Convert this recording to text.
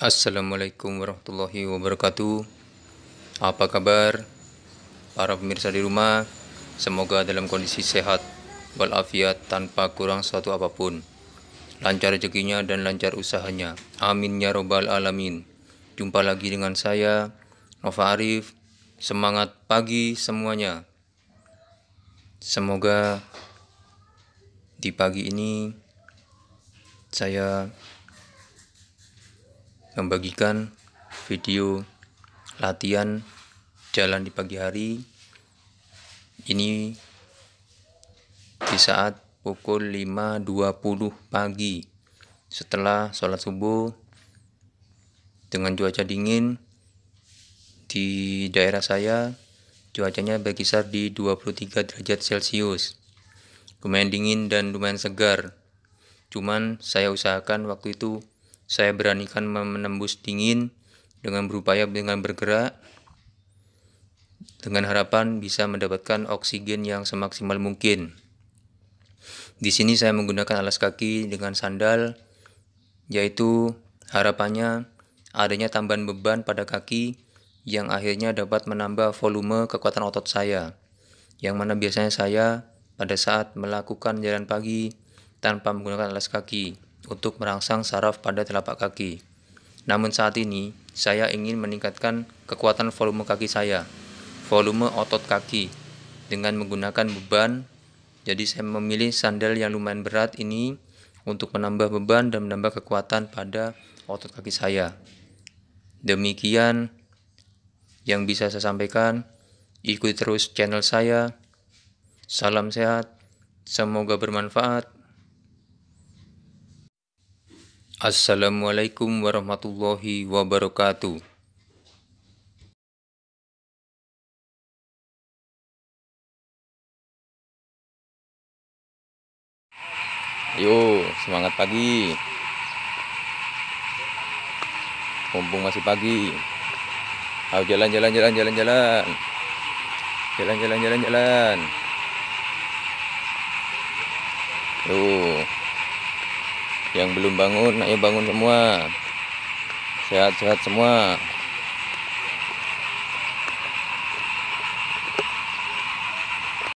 Assalamualaikum warahmatullahi wabarakatuh. Apa kabar para pemirsa di rumah? Semoga dalam kondisi sehat walafiat tanpa kurang suatu apapun. Lancar rezekinya dan lancar usahanya. Amin ya robbal alamin. Jumpa lagi dengan saya Nova Arif. Semangat pagi semuanya. Semoga di pagi ini saya membagikan video latihan jalan di pagi hari ini di saat pukul 5.20 pagi setelah sholat subuh dengan cuaca dingin di daerah saya cuacanya berkisar di 23 derajat celcius lumayan dingin dan lumayan segar cuman saya usahakan waktu itu saya beranikan menembus dingin dengan berupaya dengan bergerak dengan harapan bisa mendapatkan oksigen yang semaksimal mungkin. Di sini saya menggunakan alas kaki dengan sandal yaitu harapannya adanya tambahan beban pada kaki yang akhirnya dapat menambah volume kekuatan otot saya. Yang mana biasanya saya pada saat melakukan jalan pagi tanpa menggunakan alas kaki untuk merangsang saraf pada telapak kaki. Namun saat ini, saya ingin meningkatkan kekuatan volume kaki saya, volume otot kaki, dengan menggunakan beban. Jadi saya memilih sandal yang lumayan berat ini untuk menambah beban dan menambah kekuatan pada otot kaki saya. Demikian yang bisa saya sampaikan. Ikuti terus channel saya. Salam sehat, semoga bermanfaat. Assalamualaikum warahmatullahi wabarakatuh. Yo, semangat pagi. Mumpung masih pagi. Ayo jalan jalan jalan jalan jalan. Jalan jalan jalan jalan. Tuh yang belum bangun ayo ya bangun semua sehat-sehat semua